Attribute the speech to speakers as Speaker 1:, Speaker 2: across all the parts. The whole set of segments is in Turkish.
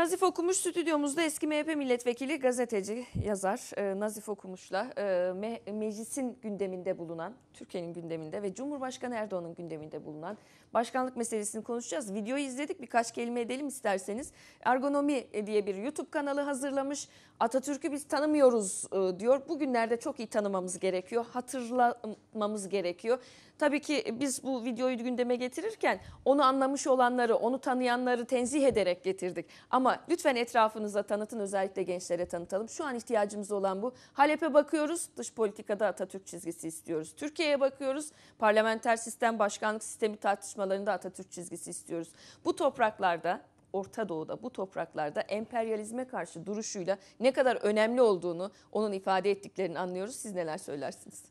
Speaker 1: Nazif Okumuş stüdyomuzda eski MHP milletvekili gazeteci yazar e, Nazif Okumuş'la e, me meclisin gündeminde bulunan Türkiye'nin gündeminde ve Cumhurbaşkanı Erdoğan'ın gündeminde bulunan başkanlık meselesini konuşacağız. Videoyu izledik birkaç kelime edelim isterseniz. Ergonomi diye bir YouTube kanalı hazırlamış. Atatürk'ü biz tanımıyoruz e, diyor. Bugünlerde çok iyi tanımamız gerekiyor, hatırlamamız gerekiyor. Tabii ki biz bu videoyu gündeme getirirken onu anlamış olanları, onu tanıyanları tenzih ederek getirdik. Ama lütfen etrafınıza tanıtın, özellikle gençlere tanıtalım. Şu an ihtiyacımız olan bu. Halep'e bakıyoruz, dış politikada Atatürk çizgisi istiyoruz. Türkiye Türkiye'ye bakıyoruz. Parlamenter sistem, başkanlık sistemi tartışmalarında Atatürk çizgisi istiyoruz. Bu topraklarda Orta Doğu'da bu topraklarda emperyalizme karşı duruşuyla ne kadar önemli olduğunu onun ifade ettiklerini anlıyoruz. Siz neler söylersiniz?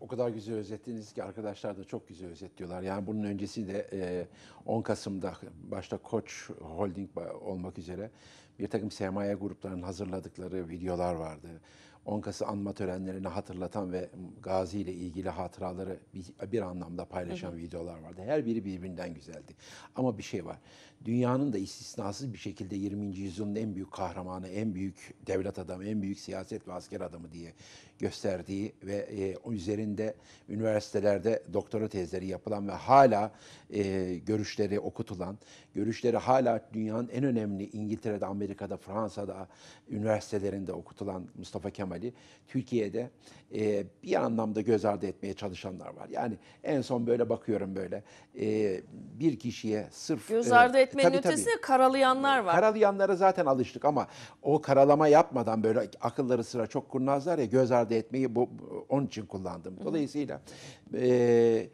Speaker 2: O kadar güzel özettiniz ki arkadaşlar da çok güzel özetliyorlar. Yani bunun öncesi de 10 e, Kasım'da başta Koç Holding olmak üzere bir takım sermaye gruplarının hazırladıkları videolar vardı. Onkası anma törenlerini hatırlatan ve Gazi ile ilgili hatıraları bir, bir anlamda paylaşan hı hı. videolar vardı. Her biri birbirinden güzeldi. Ama bir şey var. Dünyanın da istisnasız bir şekilde 20. yüzyılın en büyük kahramanı, en büyük devlet adamı, en büyük siyaset ve asker adamı diye gösterdiği ve e, üzerinde üniversitelerde doktora tezleri yapılan ve hala e, görüşleri okutulan, görüşleri hala dünyanın en önemli İngiltere'de, Amerika'da, Fransa'da üniversitelerinde okutulan Mustafa Kemal'i Türkiye'de e, bir anlamda göz ardı etmeye çalışanlar var. Yani en son böyle bakıyorum böyle e, bir kişiye sırf... Göz e, ardı e, etmenin tabii, ötesinde tabii,
Speaker 1: karalayanlar var.
Speaker 2: Karalayanlara zaten alıştık ama o karalama yapmadan böyle akılları sıra çok kurnazlar ya göz ardı ifade etmeyi bu, onun için kullandım. Dolayısıyla e,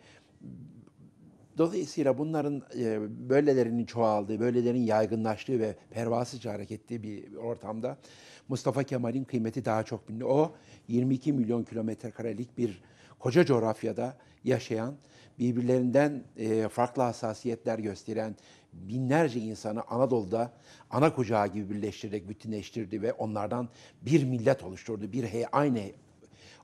Speaker 2: Dolayısıyla bunların e, böylelerinin çoğaldığı, böylelerinin yaygınlaştığı ve pervasızca hareket ettiği bir ortamda Mustafa Kemal'in kıymeti daha çok bilinir. O 22 milyon kilometrekarelik bir koca coğrafyada yaşayan, birbirlerinden e, farklı hassasiyetler gösteren binlerce insanı Anadolu'da ana kucağı gibi birleştirerek bütünleştirdi ve onlardan bir millet oluşturdu. Bir hey, aynı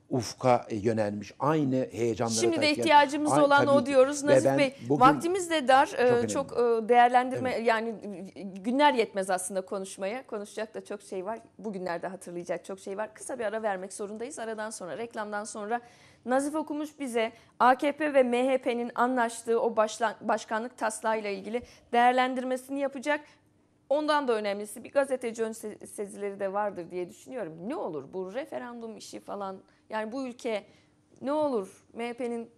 Speaker 2: ufka yönelmiş. Aynı heyecanlara Şimdi de ihtiyacımız aynı, olan tabii, o diyoruz. Nazif Bey bugün, vaktimiz de dar. Çok, ee, önemli. çok
Speaker 1: e, değerlendirme evet. yani e, günler yetmez aslında konuşmaya. Konuşacak da çok şey var. Bugünlerde hatırlayacak çok şey var. Kısa bir ara vermek zorundayız. Aradan sonra reklamdan sonra Nazif Okumuş bize AKP ve MHP'nin anlaştığı o başlan, başkanlık taslağıyla ilgili değerlendirmesini yapacak. Ondan da önemlisi bir gazeteci ön sezileri de vardır diye düşünüyorum. Ne olur bu referandum işi falan yani bu ülke ne olur MHP'nin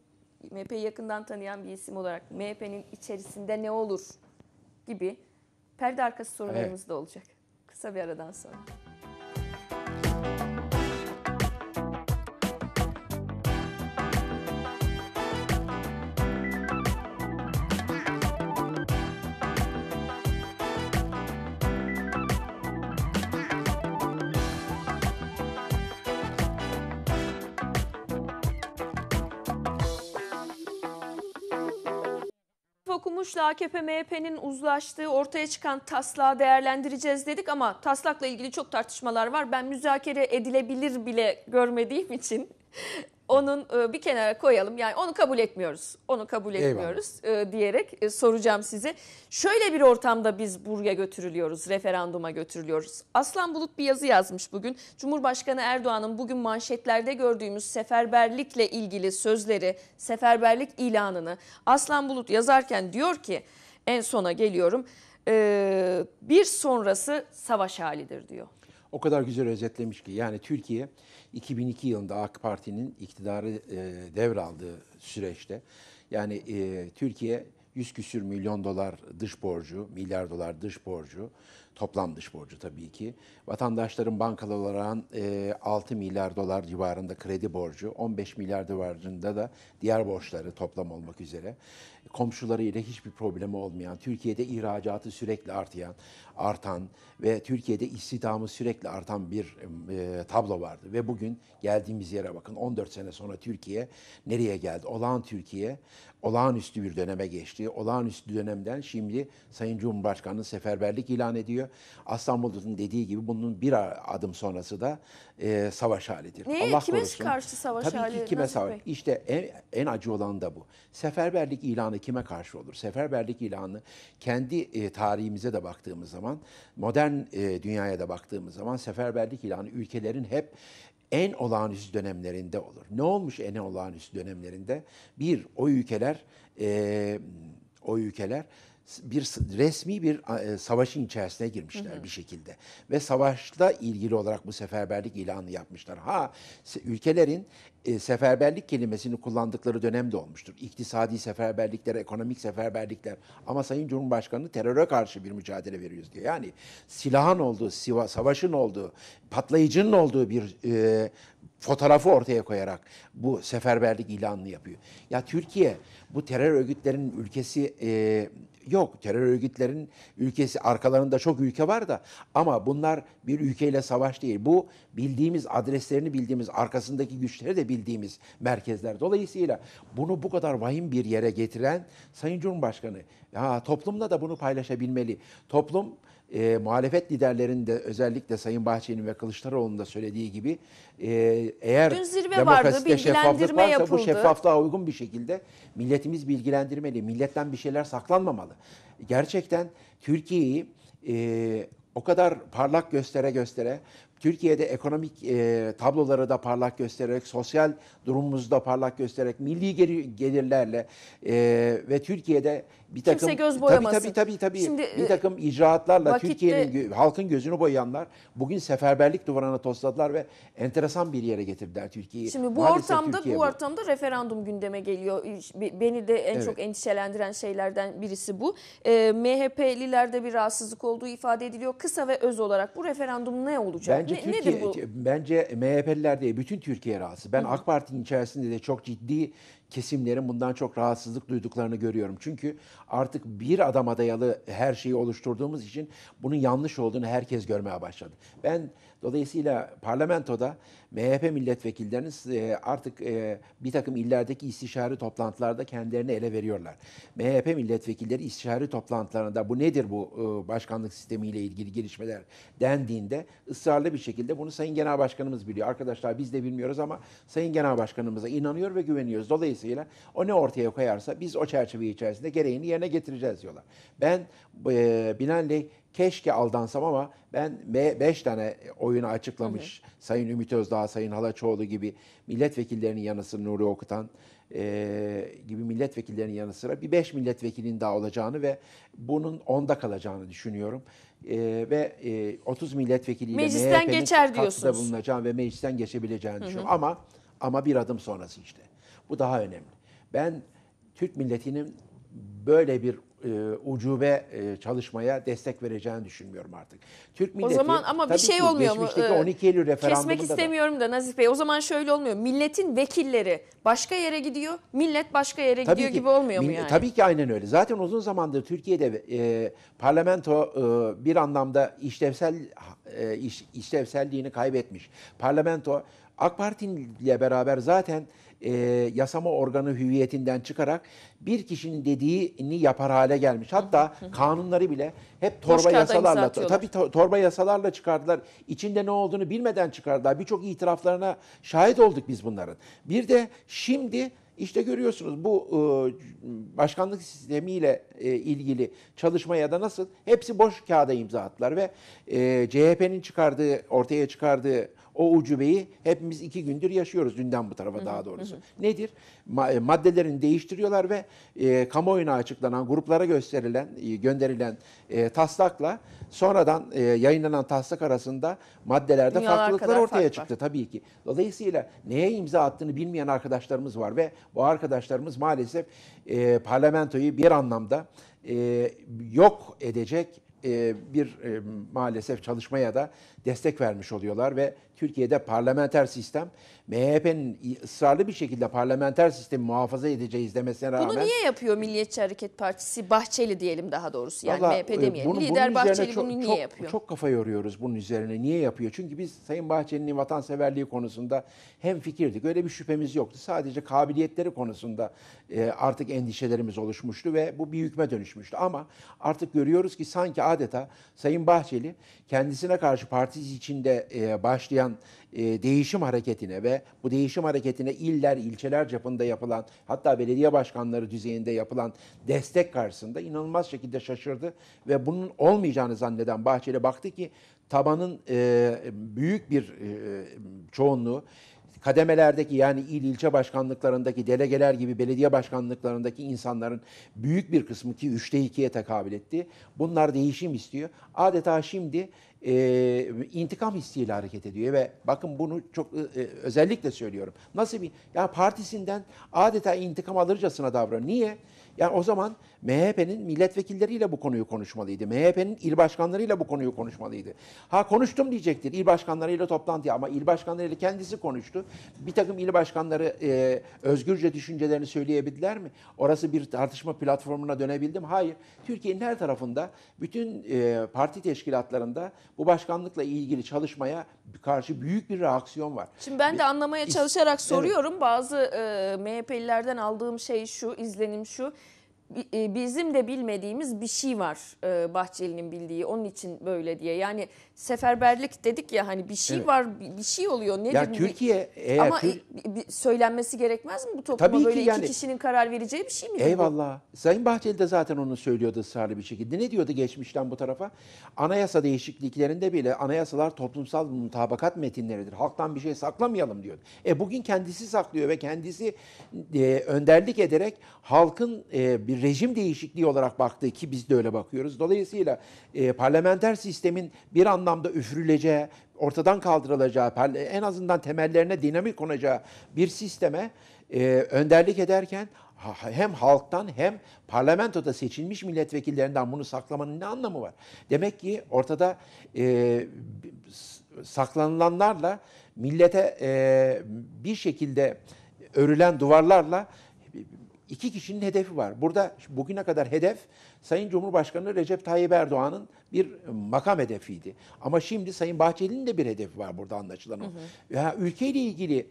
Speaker 1: MHP'yi yakından tanıyan bir isim olarak MHP'nin içerisinde ne olur gibi perde arkası sorularımız evet. da olacak. Kısa bir aradan sonra. okumuşla AKP MHP'nin uzlaştığı ortaya çıkan taslağı değerlendireceğiz dedik ama taslakla ilgili çok tartışmalar var. Ben müzakere edilebilir bile görmediğim için onun e, bir kenara koyalım. Yani onu kabul etmiyoruz. Onu kabul etmiyoruz Eyvallah. diyerek e, soracağım size. Şöyle bir ortamda biz buraya götürülüyoruz, referanduma götürülüyoruz. Aslan Bulut bir yazı yazmış bugün. Cumhurbaşkanı Erdoğan'ın bugün manşetlerde gördüğümüz seferberlikle ilgili sözleri, seferberlik ilanını Aslan Bulut yazarken diyor ki en sona geliyorum. E, bir sonrası savaş halidir diyor
Speaker 2: o kadar güzel özetlemiş ki. Yani Türkiye 2002 yılında AK Parti'nin iktidarı e, devraldığı süreçte yani e, Türkiye 100 küsür milyon dolar dış borcu, milyar dolar dış borcu, toplam dış borcu tabii ki. Vatandaşların bankalara 6 e, milyar dolar civarında kredi borcu, 15 milyar civarında da diğer borçları toplam olmak üzere. Komşuları ile hiçbir problemi olmayan, Türkiye'de ihracatı sürekli artayan, artan ve Türkiye'de istihdamı sürekli artan bir e, tablo vardı. Ve bugün geldiğimiz yere bakın 14 sene sonra Türkiye nereye geldi? Olağan Türkiye olağanüstü bir döneme geçti. Olağanüstü dönemden şimdi Sayın Cumhurbaşkanı seferberlik ilan ediyor çünkü Aslan Bulut'un dediği gibi bunun bir adım sonrası da e, savaş halidir. Neye? Allah kime korusun. karşı
Speaker 1: savaş Tabii hali? Tabii ki kime Nazif savaş? Bey?
Speaker 2: İşte en, en acı olan da bu. Seferberlik ilanı kime karşı olur? Seferberlik ilanı kendi e, tarihimize de baktığımız zaman, modern e, dünyaya da baktığımız zaman seferberlik ilanı ülkelerin hep en olağanüstü dönemlerinde olur. Ne olmuş en olağanüstü dönemlerinde? Bir, o ülkeler, e, o ülkeler bir resmi bir e, savaşın içerisine girmişler hı hı. bir şekilde ve savaşla ilgili olarak bu seferberlik ilanı yapmışlar. Ha ülkelerin e, seferberlik kelimesini kullandıkları dönem de olmuştur. İktisadi seferberlikler, ekonomik seferberlikler ama Sayın Cumhurbaşkanı teröre karşı bir mücadele veriyoruz diyor. Yani silahın olduğu, siva, savaşın olduğu, patlayıcının olduğu bir e, fotoğrafı ortaya koyarak bu seferberlik ilanını yapıyor. Ya Türkiye bu terör örgütlerinin ülkesi e, Yok terör örgütlerin ülkesi arkalarında çok ülke var da ama bunlar bir ülkeyle savaş değil. Bu bildiğimiz adreslerini bildiğimiz arkasındaki güçleri de bildiğimiz merkezler. Dolayısıyla bunu bu kadar vahim bir yere getiren Sayın Cumhurbaşkanı ya toplumla da bunu paylaşabilmeli. Toplum e, muhalefet liderlerinin de özellikle Sayın Bahçeli'nin ve Kılıçdaroğlu'nun da söylediği gibi e, eğer Dün zirve demokraside şeffaflık varsa yapıldı. bu şeffaflığa uygun bir şekilde milletimiz bilgilendirmeli. Milletten bir şeyler saklanmamalı. Gerçekten Türkiye'yi e, o kadar parlak göstere göstere Türkiye'de ekonomik e, tabloları da parlak göstererek, sosyal durumumuzu da parlak göstererek, milli geri, gelirlerle e, ve Türkiye'de bir takım Kimse göz boyamasın. Tabii tabii tabii, tabii Şimdi, bir takım icraatlarla vakitte, Türkiye'nin halkın gözünü boyayanlar bugün seferberlik duvarına tosladılar ve enteresan bir yere getirdiler Türkiye'yi. Şimdi bu Maalesef ortamda Türkiye bu ortamda
Speaker 1: referandum gündeme geliyor. Beni de en evet. çok endişelendiren şeylerden birisi bu. E, MHP'lilerde bir rahatsızlık olduğu ifade ediliyor. Kısa ve öz olarak bu referandum ne olacak? Bence Bence ne, Türkiye, nedir bu?
Speaker 2: Bence MHP'liler diye bütün Türkiye rahatsız. Ben Hı. AK Parti'nin içerisinde de çok ciddi kesimlerin bundan çok rahatsızlık duyduklarını görüyorum. Çünkü artık bir adam dayalı her şeyi oluşturduğumuz için bunun yanlış olduğunu herkes görmeye başladı. Ben dolayısıyla parlamentoda MHP milletvekillerinin e, artık e, bir takım illerdeki istişare toplantılarda kendilerini ele veriyorlar. MHP milletvekilleri istişare toplantılarında bu nedir bu e, başkanlık sistemiyle ilgili gelişmeler dendiğinde ısrarlı bir şekilde bunu Sayın Genel Başkanımız biliyor. Arkadaşlar biz de bilmiyoruz ama Sayın Genel Başkanımıza inanıyor ve güveniyoruz. Dolayısıyla Dolayısıyla o ne ortaya koyarsa biz o çerçeve içerisinde gereğini yerine getireceğiz diyorlar. Ben e, binaenaleyh keşke aldansam ama ben beş tane oyunu açıklamış hı hı. Sayın Ümit Özdağ, Sayın Halaçoğlu gibi milletvekillerinin yanı Nuri Okutan e, gibi milletvekillerinin yanı sıra bir beş milletvekilinin daha olacağını ve bunun onda kalacağını düşünüyorum. E, ve e, 30 milletvekiliyle meclisten MHP'nin geçer diyorsunuz. bulunacağını ve meclisten geçebileceğini hı hı. düşünüyorum. Ama ama bir adım sonrası işte. Bu daha önemli. Ben Türk milletinin böyle bir e, ucube e, çalışmaya destek vereceğini düşünmüyorum artık. Türk milleti O zaman ama bir şey olmuyor mu? 12 ee, Eylül Kesmek istemiyorum
Speaker 1: da, da Nazif Bey. O zaman şöyle olmuyor. Milletin vekilleri başka yere gidiyor, millet başka yere tabii gidiyor ki, gibi olmuyor mu yani? Tabii
Speaker 2: ki aynen öyle. Zaten uzun zamandır Türkiye'de e, parlamento e, bir anlamda işlevsel e, iş, işlevselliğini kaybetmiş. Parlamento AK Parti ile beraber zaten e, yasama organı hüviyetinden çıkarak bir kişinin dediğini yapar hale gelmiş. Hatta kanunları bile hep torba yasalarla tabii to, torba yasalarla çıkardılar. İçinde ne olduğunu bilmeden çıkardılar. Birçok itiraflarına şahit olduk biz bunların. Bir de şimdi işte görüyorsunuz bu e, başkanlık sistemiyle e, ilgili çalışmaya da nasıl hepsi boş kağıda imza attılar ve e, CHP'nin çıkardığı ortaya çıkardığı o ucubeyi hepimiz iki gündür yaşıyoruz dünden bu tarafa hı hı, daha doğrusu. Hı. Nedir? Ma- e, maddelerini değiştiriyorlar ve e, kamuoyuna açıklanan, gruplara gösterilen, e, gönderilen e, taslakla sonradan e, yayınlanan taslak arasında maddelerde Dünyalar farklılıklar ortaya fark çıktı tabii ki. Dolayısıyla neye imza attığını bilmeyen arkadaşlarımız var ve bu arkadaşlarımız maalesef e, parlamentoyu bir anlamda e, yok edecek e, bir e, maalesef çalışmaya da destek vermiş oluyorlar ve Türkiye'de parlamenter sistem MHP'nin ısrarlı bir şekilde parlamenter sistemi muhafaza edeceğiz demesine rağmen... Bunu niye
Speaker 1: yapıyor Milliyetçi Hareket Partisi? Bahçeli diyelim daha doğrusu. Yani Vallahi, MHP e, demeyelim. Bunu, Lider bunun Bahçeli çok, bunu niye çok, yapıyor?
Speaker 2: Çok kafa yoruyoruz bunun üzerine. Niye yapıyor? Çünkü biz Sayın Bahçeli'nin vatanseverliği konusunda hem fikirdik. Öyle bir şüphemiz yoktu. Sadece kabiliyetleri konusunda e, artık endişelerimiz oluşmuştu ve bu bir hükme dönüşmüştü. Ama artık görüyoruz ki sanki adeta Sayın Bahçeli kendisine karşı partisi içinde e, başlayan e, değişim hareketine ve bu değişim hareketine iller, ilçeler çapında yapılan hatta belediye başkanları düzeyinde yapılan destek karşısında inanılmaz şekilde şaşırdı ve bunun olmayacağını zanneden Bahçeli baktı ki tabanın e, büyük bir e, çoğunluğu kademelerdeki yani il ilçe başkanlıklarındaki delegeler gibi belediye başkanlıklarındaki insanların büyük bir kısmı ki 3'te 2'ye tekabül etti. Bunlar değişim istiyor. Adeta şimdi e, intikam hissiyle hareket ediyor ve bakın bunu çok e, e, özellikle söylüyorum. Nasıl bir ya partisinden adeta intikam alırcasına davranıyor. Niye? Yani o zaman MHP'nin milletvekilleriyle bu konuyu konuşmalıydı. MHP'nin il başkanlarıyla bu konuyu konuşmalıydı. Ha konuştum diyecektir il başkanlarıyla toplantı ama il başkanlarıyla kendisi konuştu. Bir takım il başkanları e, özgürce düşüncelerini söyleyebildiler mi? Orası bir tartışma platformuna dönebildim. Hayır. Türkiye'nin her tarafında bütün e, parti teşkilatlarında bu başkanlıkla ilgili çalışmaya karşı büyük bir reaksiyon var.
Speaker 1: Şimdi ben de anlamaya çalışarak soruyorum. Evet. Bazı e, MHP'lilerden aldığım şey şu, izlenim şu. E, bizim de bilmediğimiz bir şey var e, Bahçeli'nin bildiği. Onun için böyle diye. Yani seferberlik dedik ya hani bir şey evet. var, bir şey oluyor. Ne ya Türkiye eğer ama Tür söylenmesi gerekmez mi bu topluma Tabii böyle yani, iki kişinin karar vereceği bir şey mi? Eyvallah.
Speaker 2: Bu? Sayın Bahçeli de zaten onu söylüyordu ısrarlı bir şekilde. Ne diyordu geçmişten bu tarafa? Anayasa değişikliklerinde bile anayasalar toplumsal mutabakat metinleridir. Halktan bir şey saklamayalım diyordu. E bugün kendisi saklıyor ve kendisi e, önderlik ederek halkın e, bir rejim değişikliği olarak baktığı ki biz de öyle bakıyoruz. Dolayısıyla e, parlamenter sistemin bir anlamda üfürüleceği, ortadan kaldırılacağı, en azından temellerine dinamik konacağı bir sisteme e, önderlik ederken hem halktan hem parlamentoda seçilmiş milletvekillerinden bunu saklamanın ne anlamı var? Demek ki ortada e, saklanılanlarla millete e, bir şekilde örülen duvarlarla iki kişinin hedefi var. Burada bugüne kadar hedef Sayın Cumhurbaşkanı Recep Tayyip Erdoğan'ın bir e, makam hedefiydi. Ama şimdi Sayın Bahçeli'nin de bir hedefi var burada anlaşılan o. Hı hı. Ya ülkeyle ilgili e,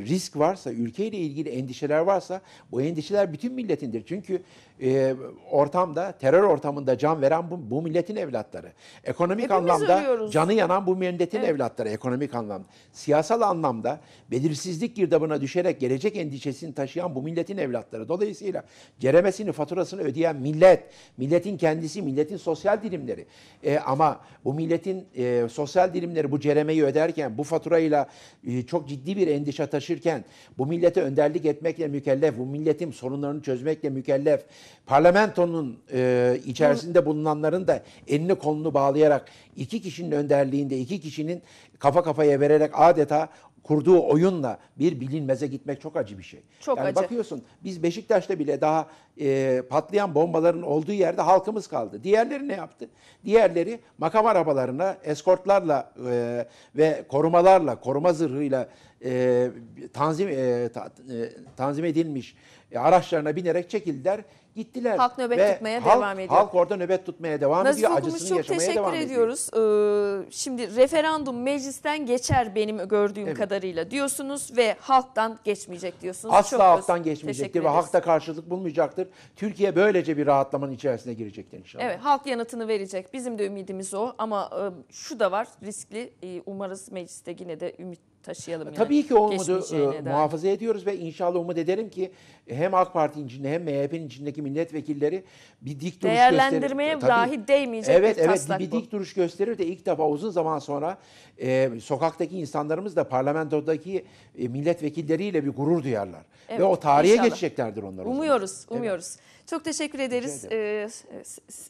Speaker 2: risk varsa, ülkeyle ilgili endişeler varsa bu endişeler bütün milletindir. Çünkü e, ortamda, terör ortamında can veren bu, bu milletin evlatları. Ekonomik Hepimiz anlamda ölüyoruz. canı yanan bu milletin evet. evlatları ekonomik anlamda. Siyasal anlamda belirsizlik girdabına düşerek gelecek endişesini taşıyan bu milletin evlatları. Dolayısıyla ceremesini, faturasını ödeyen millet Milletin kendisi, milletin sosyal dilimleri. E, ama bu milletin e, sosyal dilimleri bu ceremeyi öderken, bu faturayla e, çok ciddi bir endişe taşırken, bu millete önderlik etmekle mükellef, bu milletin sorunlarını çözmekle mükellef, parlamentonun e, içerisinde bulunanların da elini kolunu bağlayarak iki kişinin önderliğinde, iki kişinin kafa kafaya vererek adeta kurduğu oyunla bir bilinmeze gitmek çok acı bir şey. Çok yani acı. bakıyorsun biz Beşiktaş'ta bile daha e, patlayan bombaların olduğu yerde halkımız kaldı. Diğerleri ne yaptı? Diğerleri makam arabalarına, eskortlarla e, ve korumalarla, koruma zırhıyla e, tanzim e, ta, e, tanzim edilmiş e, araçlarına binerek çekildiler. Gittiler. Halk nöbet ve tutmaya halk, devam ediyor. Halk orada nöbet tutmaya devam Nazif ediyor. Acısını çok teşekkür ediyoruz.
Speaker 1: Ee, şimdi referandum meclisten geçer benim gördüğüm evet. kadarıyla diyorsunuz ve halktan geçmeyecek diyorsunuz. Asla çok halktan geçmeyecektir ve halkta
Speaker 2: karşılık bulmayacaktır. Türkiye böylece bir rahatlamanın içerisine girecektir inşallah. Evet
Speaker 1: halk yanıtını verecek. Bizim de ümidimiz o ama e, şu da var riskli. E, umarız mecliste yine de ümit taşıyalım. E, yani. Tabii ki olmadı e, muhafaza
Speaker 2: ediyoruz ve inşallah umut ederim ki hem AK Parti içinde hem MHP'nin içindeki milletvekilleri bir dik duruş gösterir. Değerlendirmeye e, dahi değmeyecek evet, bir Evet evet bir dik duruş gösterir de ilk defa uzun zaman sonra e, sokaktaki insanlarımız da parlamentodaki e, milletvekilleriyle bir gurur duyarlar. Evet, ve o tarihe inşallah. geçeceklerdir onlar.
Speaker 1: Umuyoruz, umuyoruz. Evet. Çok teşekkür ederiz. Ee,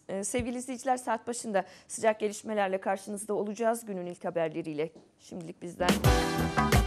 Speaker 1: e, e, sevgili izleyiciler saat başında sıcak gelişmelerle karşınızda olacağız günün ilk haberleriyle. Şimdilik bizden.